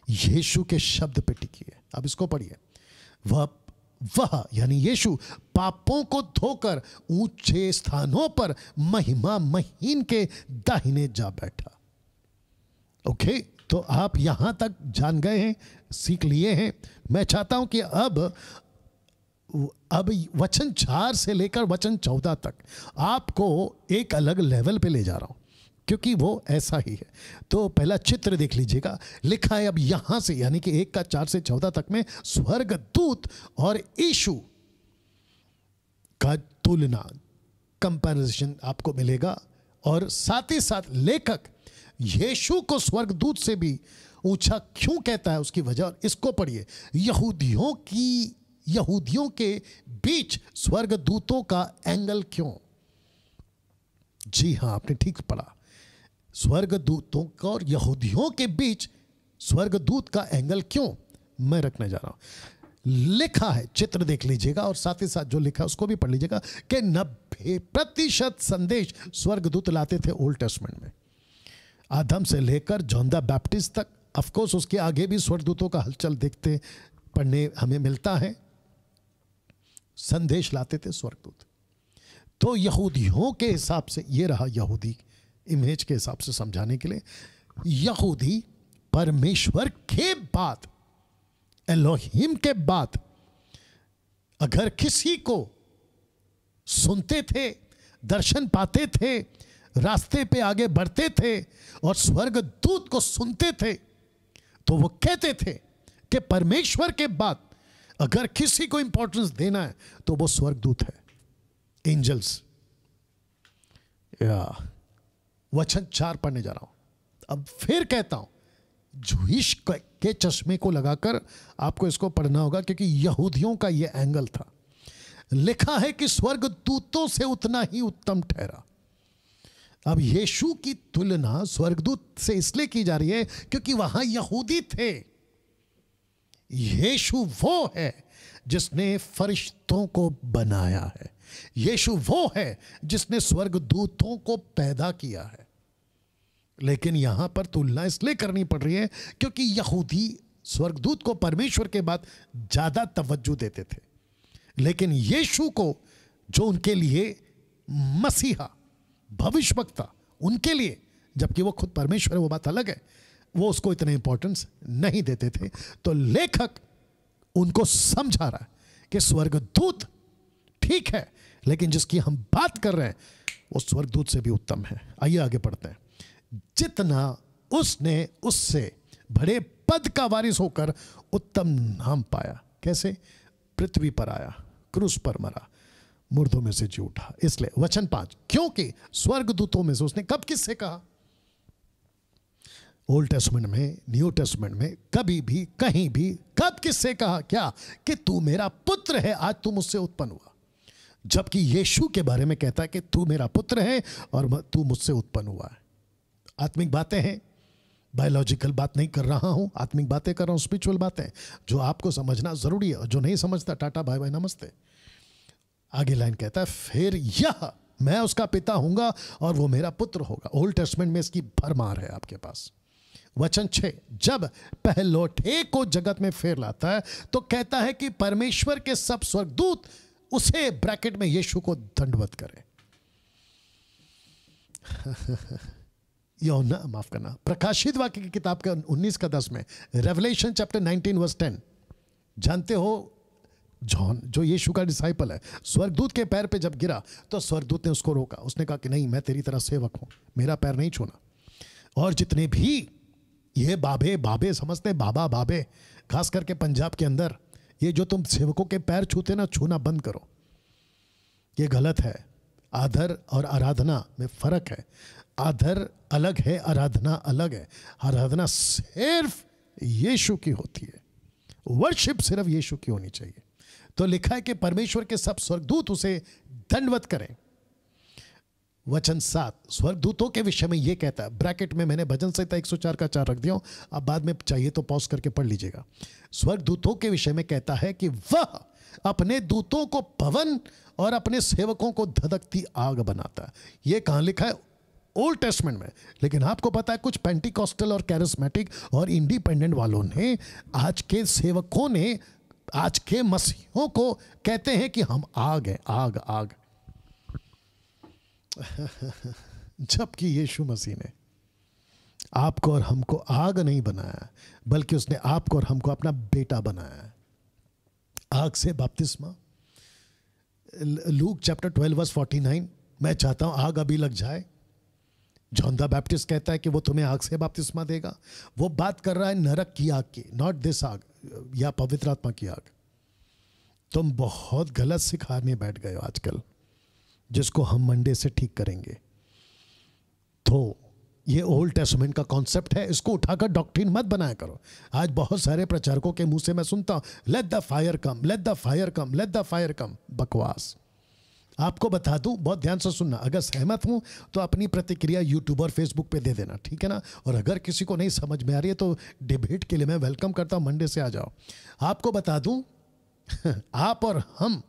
यीशु के शब्द पे टिकी है अब इसको पढ़िए वह वह यानी यीशु पापों को धोकर ऊंचे स्थानों पर महिमा महीन के दाहिने जा बैठा ओके तो आप यहां तक जान गए हैं सीख लिए हैं मैं चाहता हूं कि अब अब वचन चार से लेकर वचन चौदह तक आपको एक अलग लेवल पे ले जा रहा हूं क्योंकि वो ऐसा ही है तो पहला चित्र देख लीजिएगा लिखा है अब यहां से यानी कि एक का चार से चौदह तक में स्वर्ग दूत और ईशु का तुलना कंपैरिजन आपको मिलेगा और साथ ही साथ लेखक यीशु को स्वर्गदूत से भी ऊंचा क्यों कहता है उसकी वजह और इसको पढ़िए यहूदियों की यहूदियों के बीच स्वर्गदूतों का एंगल क्यों जी हाँ आपने ठीक पढ़ा स्वर्गदूतों का और यहूदियों के बीच स्वर्गदूत का एंगल क्यों मैं रखने जा रहा हूं लिखा है चित्र देख लीजिएगा और साथ ही साथ जो लिखा है उसको भी पढ़ लीजिएगा कि नब्बे प्रतिशत संदेश स्वर्गदूत लाते थे ओल्ड टेस्टमेंट में आदम से लेकर जौंदा बैप्टिस्ट तक अफकोर्स उसके आगे भी स्वर्गदूतों का हलचल देखते पढ़ने हमें मिलता है संदेश लाते थे स्वर्गदूत तो यहूदियों के हिसाब से ये रहा यहूदी इमेज के हिसाब से समझाने के लिए यहूदी परमेश्वर के बाद एलोहिम के बाद अगर किसी को सुनते थे दर्शन पाते थे रास्ते पे आगे बढ़ते थे और स्वर्ग दूत को सुनते थे तो वो कहते थे कि परमेश्वर के बाद अगर किसी को इंपॉर्टेंस देना है तो वो स्वर्गदूत है एंजल्स या yeah. वचन चार पढ़ने जा रहा हूं अब फिर कहता हूं जुहिश के चश्मे को लगाकर आपको इसको पढ़ना होगा क्योंकि यहूदियों का यह एंगल था लिखा है कि स्वर्ग दूतों से उतना ही उत्तम ठहरा अब यीशु की तुलना स्वर्गदूत से इसलिए की जा रही है क्योंकि वहां यहूदी थे यीशु वो है जिसने फरिश्तों को बनाया है यीशु वो है जिसने स्वर्गदूतों को पैदा किया है लेकिन यहां पर तुलना इसलिए करनी पड़ रही है क्योंकि यहूदी स्वर्गदूत को परमेश्वर के बाद ज़्यादा तवज्जो देते थे लेकिन यीशु को जो उनके लिए मसीहा भविष्य वक्ता उनके लिए जबकि वो खुद परमेश्वर है वो बात अलग है वो उसको इतने इंपॉर्टेंस नहीं देते थे तो लेखक उनको समझा रहा है कि स्वर्गदूत ठीक है लेकिन जिसकी हम बात कर रहे हैं वो स्वर्गदूत से भी उत्तम है आइए आगे पढ़ते हैं जितना उसने उससे भरे पद का वारिस होकर उत्तम नाम पाया कैसे पृथ्वी पर आया क्रूस पर मरा मुर्दों में से जी उठा इसलिए वचन पांच क्योंकि स्वर्गदूतों में से उसने कब किससे कहा ओल्ड टेस्टमेंट में न्यू टेस्टमेंट में कभी भी कहीं भी कब किससे कहा क्या कि तू मेरा पुत्र है आज तुम उससे उत्पन्न हुआ जबकि यीशु के बारे में कहता है कि तू मेरा पुत्र है और तू मुझसे उत्पन्न हुआ है आत्मिक बातें हैं बायोलॉजिकल बात नहीं कर रहा हूं आत्मिक बातें कर रहा हूं स्पिरिचुअल बातें जो आपको समझना ज़रूरी है जो नहीं समझता टाटा भाई भाई नमस्ते आगे लाइन कहता है फिर यह मैं उसका पिता हूँगा और वो मेरा पुत्र होगा ओल्ड टेस्टमेंट में इसकी भरमार है आपके पास वचन छे जब पहलोठे को जगत में फेर लाता है तो कहता है कि परमेश्वर के सब स्वर्गदूत उसे ब्रैकेट में यीशु को दंडवत करें यौना माफ करना प्रकाशित वाक्य की किताब के 19 का 10 में रेवलेशन चैप्टर 19 वर्स 10 जानते हो जॉन जो यीशु का डिसाइपल है स्वर्गदूत के पैर पे जब गिरा तो स्वर्गदूत ने उसको रोका उसने कहा कि नहीं मैं तेरी तरह सेवक हूं मेरा पैर नहीं छूना और जितने भी ये बाबे बाबे समझते बाबा बाबे खास करके पंजाब के अंदर ये जो तुम सेवकों के पैर छूते ना छूना बंद करो ये गलत है आदर और आराधना में फ़र्क है आदर अलग है आराधना अलग है आराधना सिर्फ यीशु की होती है वर्शिप सिर्फ यीशु की होनी चाहिए तो लिखा है कि परमेश्वर के सब स्वर्गदूत उसे दंडवत करें वचन सात स्वर्गदूतों के विषय में ये कहता है ब्रैकेट में मैंने भजन संहिता 104 का चार रख दिया हूँ अब बाद में चाहिए तो पॉज करके पढ़ लीजिएगा स्वर्गदूतों के विषय में कहता है कि वह अपने दूतों को पवन और अपने सेवकों को धधकती आग बनाता है ये कहाँ लिखा है ओल्ड टेस्टमेंट में लेकिन आपको पता है कुछ पेंटिकॉस्टल और कैरिस्मेटिक और इंडिपेंडेंट वालों ने आज के सेवकों ने आज के मसीहों को कहते हैं कि हम आग हैं आग आग जबकि यीशु मसीह ने आपको और हमको आग नहीं बनाया बल्कि उसने आपको और हमको अपना बेटा बनाया आग से बापतिस्मा Luke chapter twelve verse nine मैं चाहता हूं आग अभी लग जाए जॉन्दा बैप्टिस्ट कहता है कि वो तुम्हें आग से बापतिस्मा देगा वो बात कर रहा है नरक की आग की नॉट दिस आग या पवित्र आत्मा की आग तुम बहुत गलत सिखाने बैठ गए हो आजकल जिसको हम मंडे से ठीक करेंगे तो ये ओल्ड टेस्टमेंट का कॉन्सेप्ट है इसको उठाकर डॉक्ट्रिन मत बनाया करो आज बहुत सारे प्रचारकों के मुंह से मैं सुनता हूं let the fire come let the fire come let the fire come बकवास आपको बता दूं बहुत ध्यान से सुनना अगर सहमत हूं तो अपनी प्रतिक्रिया यूट्यूब और फेसबुक पे दे देना ठीक है ना और अगर किसी को नहीं समझ में आ रही है तो डिबेट के लिए मैं वेलकम करता हूं मंडे से आ जाओ आपको बता दूं आप और हम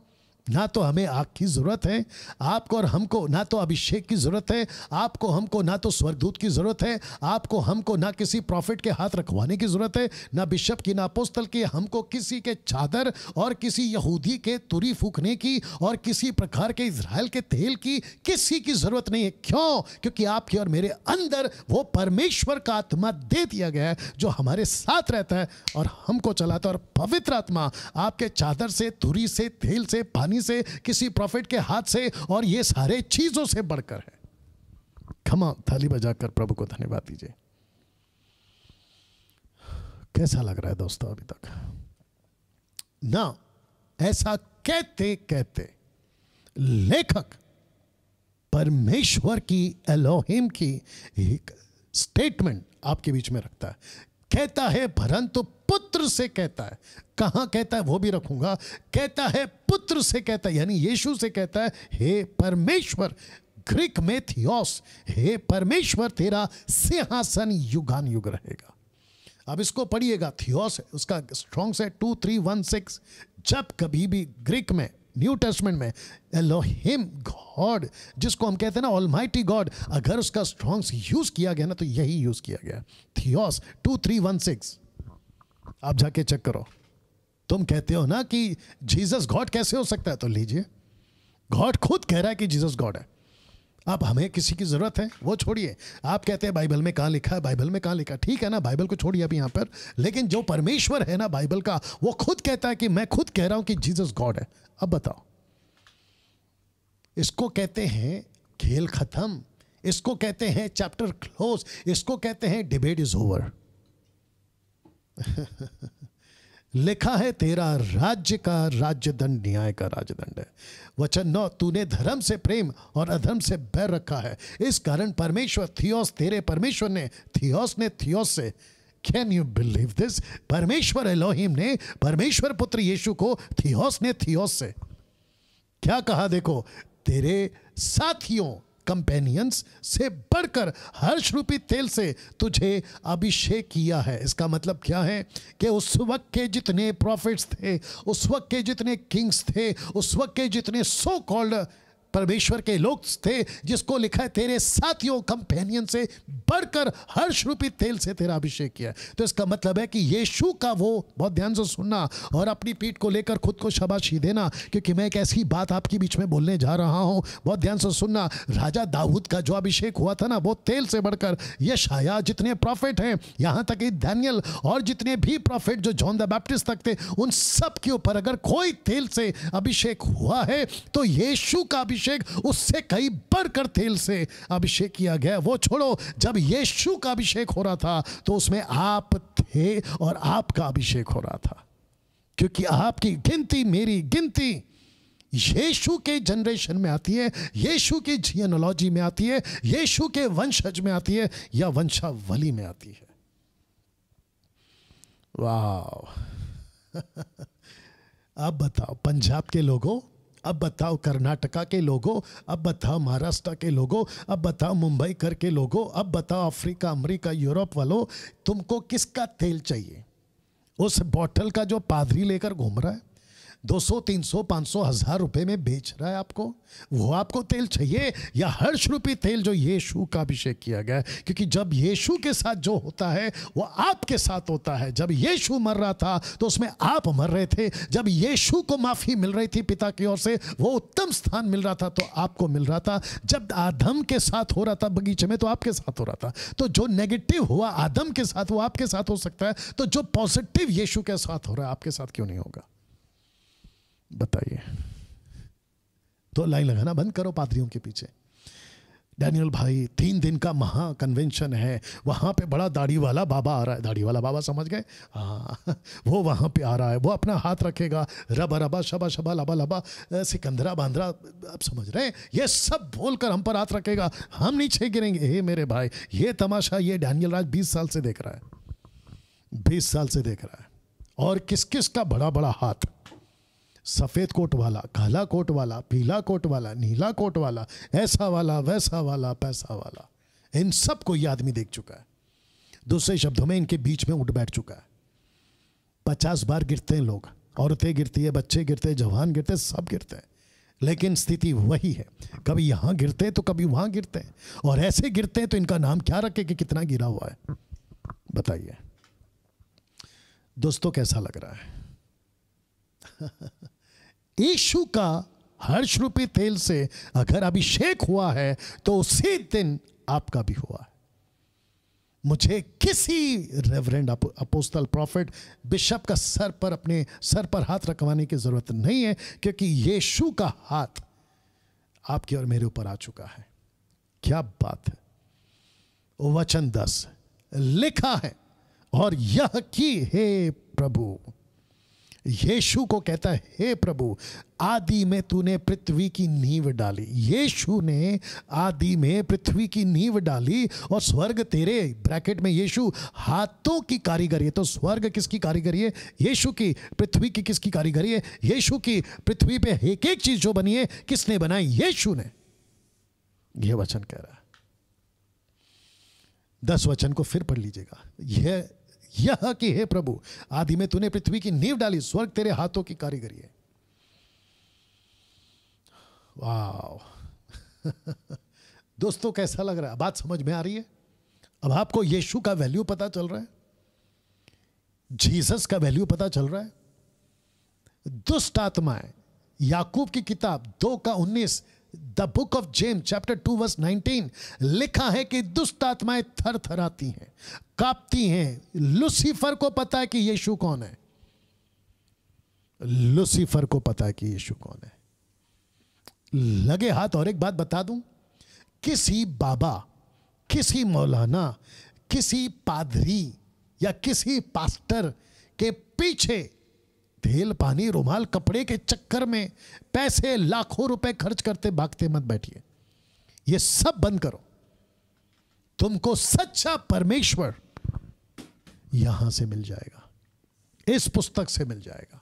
ना तो हमें आग की ज़रूरत है आपको और हमको ना तो अभिषेक की ज़रूरत है आपको हमको ना तो स्वर्गदूत की ज़रूरत है आपको हमको ना किसी प्रॉफिट के हाथ रखवाने की ज़रूरत है ना बिशप की ना पोस्तल की हमको किसी के चादर और किसी यहूदी के तुरी फूकने की और किसी प्रकार के इसराइल के तेल की किसी की ज़रूरत नहीं है क्यों क्योंकि आपके और मेरे अंदर वो परमेश्वर का आत्मा दे दिया गया है जो हमारे साथ रहता है और हमको चलाता है और पवित्र आत्मा आपके चादर से तुरी से तेल से पानी कहीं से किसी प्रॉफिट के हाथ से और ये सारे चीज़ों से बढ़कर है खमा थाली बजाकर प्रभु को धन्यवाद दीजिए कैसा लग रहा है दोस्तों अभी तक ना ऐसा कहते कहते लेखक परमेश्वर की एलोहिम की एक स्टेटमेंट आपके बीच में रखता है कहता है परंतु पुत्र से कहता है कहाँ कहता है वो भी रखूंगा कहता है पुत्र से कहता है यानी यीशु से कहता है हे परमेश्वर ग्रीक में थियोस हे परमेश्वर तेरा सिंहासन युगान युग रहेगा अब इसको पढ़िएगा थियोस है उसका स्ट्रॉन्ग से टू थ्री वन सिक्स जब कभी भी ग्रीक में न्यू टेस्टमेंट में एलोहिम गॉड जिसको हम कहते हैं ना ऑलमाइटी गॉड अगर उसका स्ट्रॉन्ग्स यूज किया गया ना तो यही यूज किया गया theos two three one six आप जाके चेक करो तुम कहते हो ना कि जीसस गॉड कैसे हो सकता है तो लीजिए गॉड खुद कह रहा है कि जीसस गॉड है आप हमें किसी की ज़रूरत है वो छोड़िए आप कहते हैं बाइबल में कहाँ लिखा है बाइबल में कहाँ लिखा ठीक है ना बाइबल को छोड़िए अभी यहाँ पर लेकिन जो परमेश्वर है ना बाइबल का वो खुद कहता है कि मैं खुद कह रहा हूं कि जीसस गॉड है अब बताओ इसको कहते हैं खेल खत्म इसको कहते हैं चैप्टर क्लोज इसको कहते हैं डिबेट इज ओवर लिखा है तेरा राज्य का दंड न्याय का राजदंड है वचन नौ तूने धर्म से प्रेम और अधर्म से बैर रखा है इस कारण परमेश्वर थियोस तेरे परमेश्वर ने थियोस ने थियोस से कैन यू बिलीव दिस परमेश्वर एलोहिम ने परमेश्वर पुत्र यीशु को थियोस ने थियोस से क्या कहा देखो तेरे साथियों कंपेनियंस से बढ़कर हर्ष रूपी तेल से तुझे अभिषेक किया है इसका मतलब क्या है कि उस वक्त के जितने प्रॉफिट्स थे उस वक्त के जितने किंग्स थे उस वक्त के जितने सो कॉल्ड परमेश्वर के लोग थे जिसको लिखा है तेरे साथियों कंपेनियन से बढ़कर हर्ष रूपी तेल से तेरा अभिषेक किया तो इसका मतलब है कि यीशु का वो बहुत ध्यान से सुनना और अपनी पीठ को लेकर खुद को शबाशी देना क्योंकि मैं एक ऐसी बात आपके बीच में बोलने जा रहा हूँ बहुत ध्यान से सुनना राजा दाऊद का जो अभिषेक हुआ था ना वो तेल से बढ़कर यशाया जितने प्रॉफिट हैं यहाँ तक ही दानियल और जितने भी प्रॉफिट जो जॉन द बैप्टिस्ट तक थे उन सब के ऊपर अगर कोई तेल से अभिषेक हुआ है तो यीशु का अभिषेक अभिषेक उससे कई बढ़कर तेल से अभिषेक किया गया वो छोड़ो जब यीशु का अभिषेक हो रहा था तो उसमें आप थे और आपका अभिषेक हो रहा था क्योंकि आपकी गिनती मेरी गिनती यीशु के जनरेशन में आती है यीशु की जियनोलॉजी में आती है यीशु के वंशज में आती है या वंशावली में आती है वाह आप बताओ पंजाब के लोगों अब बताओ कर्नाटका के लोगों अब बताओ महाराष्ट्र के लोगों अब बताओ मुंबई कर के लोगों अब बताओ अफ्रीका अमरीका यूरोप वालों तुमको किसका तेल चाहिए उस बॉटल का जो पादरी लेकर घूम रहा है 200, 300, 500, हजार रुपए में बेच रहा है आपको वो आपको तेल चाहिए या हर्ष रूपी तेल जो यीशु का अभिषेक किया गया क्योंकि जब यीशु के साथ जो होता है वो आपके साथ होता है जब यीशु मर रहा था तो उसमें आप मर रहे थे जब यीशु को माफी मिल रही थी पिता की ओर से वो उत्तम स्थान मिल रहा था तो आपको मिल रहा था जब आदम के साथ हो रहा था बगीचे में तो आपके साथ हो रहा था तो जो नेगेटिव हुआ आदम के साथ वो आपके साथ हो सकता है तो जो पॉजिटिव यीशु के साथ हो रहा है आपके साथ क्यों नहीं होगा बताइए तो लाइन लगाना बंद करो पादरियों के पीछे डैनियल भाई तीन दिन का महा कन्वेंशन है वहाँ पे बड़ा दाढ़ी वाला बाबा आ रहा है दाढ़ी वाला बाबा समझ गए हाँ वो वहाँ पे आ रहा है वो अपना हाथ रखेगा रबा रबा शबा शबा लबा लबा सिकंदरा बांद्रा आप समझ रहे हैं ये सब बोलकर कर हम पर हाथ रखेगा हम नीचे गिरेंगे हे मेरे भाई ये तमाशा ये डैनियल राज बीस साल से देख रहा है बीस साल से देख रहा है और किस किस का बड़ा बड़ा हाथ सफ़ेद कोट वाला काला कोट वाला पीला कोट वाला नीला कोट वाला ऐसा वाला वैसा वाला पैसा वाला इन सब को ये आदमी देख चुका है दूसरे शब्दों में इनके बीच में उठ बैठ चुका है पचास बार गिरते हैं लोग औरतें गिरती है बच्चे गिरते हैं जवान गिरते हैं सब गिरते हैं लेकिन स्थिति वही है कभी यहां गिरते हैं तो कभी वहां गिरते हैं और ऐसे गिरते हैं तो इनका नाम क्या रखे कि कितना गिरा हुआ है बताइए दोस्तों कैसा लग रहा है यीशु का हर्ष रूपी तेल से अगर अभिषेक हुआ है तो उसी दिन आपका भी हुआ है मुझे किसी reverend apostle apostle prophet bishop का सर पर अपने सर पर हाथ रखवाने की ज़रूरत नहीं है क्योंकि यीशु का हाथ आपके और मेरे ऊपर आ चुका है क्या बात है वचन दस लिखा है और यह की हे प्रभु यीशु को कहता है हे प्रभु आदि में तूने पृथ्वी की नींव डाली यीशु ने आदि में पृथ्वी की नींव डाली और स्वर्ग तेरे ब्रैकेट में यीशु हाथों की कारीगरी है तो स्वर्ग किसकी कारीगरी है यीशु की पृथ्वी की किसकी कारीगरी है यीशु की पृथ्वी पे एक एक चीज जो बनी है किसने बनाई यीशु ने यह वचन कह रहा है दस वचन को फिर पढ़ लीजिएगा यह यह कि हे प्रभु आदि में तूने पृथ्वी की नींव डाली स्वर्ग तेरे हाथों की कारीगरी है वाह दोस्तों कैसा लग रहा है बात समझ में आ रही है अब आपको यीशु का वैल्यू पता चल रहा है जीसस का वैल्यू पता चल रहा है दुष्ट आत्माएं याकूब की किताब दो का उन्नीस the book of James chapter two verse 19 लिखा है कि दुष्ट आत्माएं थर थराती हैं कांपती हैं लुसीफर को पता है कि यीशु कौन है लुसीफर को पता है कि यीशु कौन है लगे हाथ और एक बात बता दूं किसी बाबा किसी मौलाना किसी पादरी या किसी पास्टर के पीछे तेल पानी रुमाल कपड़े के चक्कर में पैसे लाखों रुपए खर्च करते भागते मत बैठिए ये सब बंद करो तुमको सच्चा परमेश्वर यहां से मिल जाएगा इस पुस्तक से मिल जाएगा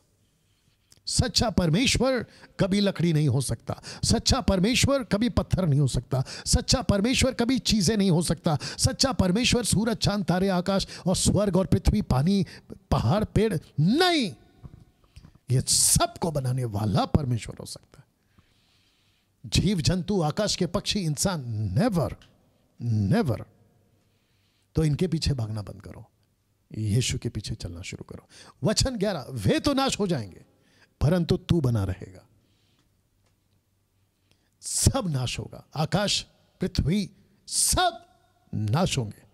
सच्चा परमेश्वर कभी लकड़ी नहीं हो सकता सच्चा परमेश्वर कभी पत्थर नहीं हो सकता सच्चा परमेश्वर कभी चीज़ें नहीं हो सकता सच्चा परमेश्वर सूरज चांद तारे आकाश और स्वर्ग और पृथ्वी पानी पहाड़ पेड़ नहीं ये सबको बनाने वाला परमेश्वर हो सकता है जीव जंतु आकाश के पक्षी इंसान नेवर नेवर तो इनके पीछे भागना बंद करो यीशु के पीछे चलना शुरू करो वचन ग्यारह वे तो नाश हो जाएंगे परंतु तू बना रहेगा सब नाश होगा आकाश पृथ्वी सब नाश होंगे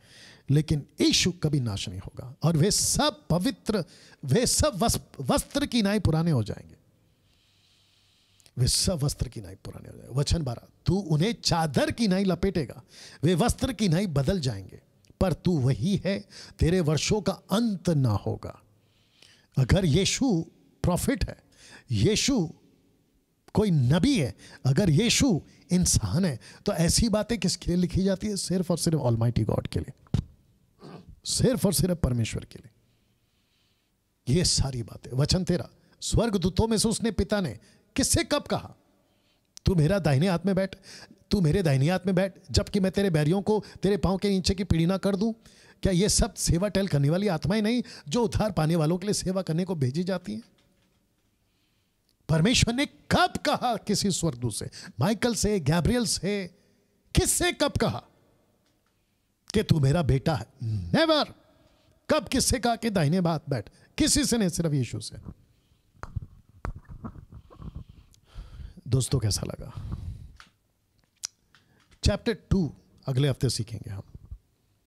लेकिन यीशु कभी नाश नहीं होगा और वे सब पवित्र वे सब वस्त्र की नाई पुराने हो जाएंगे वे सब वस्त्र की नाई पुराने हो जाएंगे वचन बारह तू उन्हें चादर की नाई लपेटेगा वे वस्त्र की नाई बदल जाएंगे पर तू वही है तेरे वर्षों का अंत ना होगा अगर यीशु प्रॉफिट है यीशु कोई नबी है अगर यीशु इंसान है तो ऐसी बातें किसके लिए लिखी जाती है सिर्फ और सिर्फ ऑलमाइटी गॉड के लिए सिर्फ और सिर्फ परमेश्वर के लिए ये सारी बातें वचन तेरा स्वर्ग दूतों में से उसने पिता ने किससे कब कहा तू मेरा दाहिने हाथ में बैठ तू मेरे दाहिने हाथ में बैठ जबकि मैं तेरे बैरियों को तेरे पांव के नीचे की पीढ़ी ना कर दूं क्या ये सब सेवा टहल करने वाली आत्माएं नहीं जो उधार पाने वालों के लिए सेवा करने को भेजी जाती हैं परमेश्वर ने कब कहा किसी स्वर्गदूत से माइकल से गैब्रियल से किससे कब कहा कि तू मेरा बेटा है नेवर कब किससे कहा कि दाहिने बात बैठ किसी से नहीं सिर्फ यीशु से दोस्तों कैसा लगा चैप्टर टू अगले हफ्ते सीखेंगे हम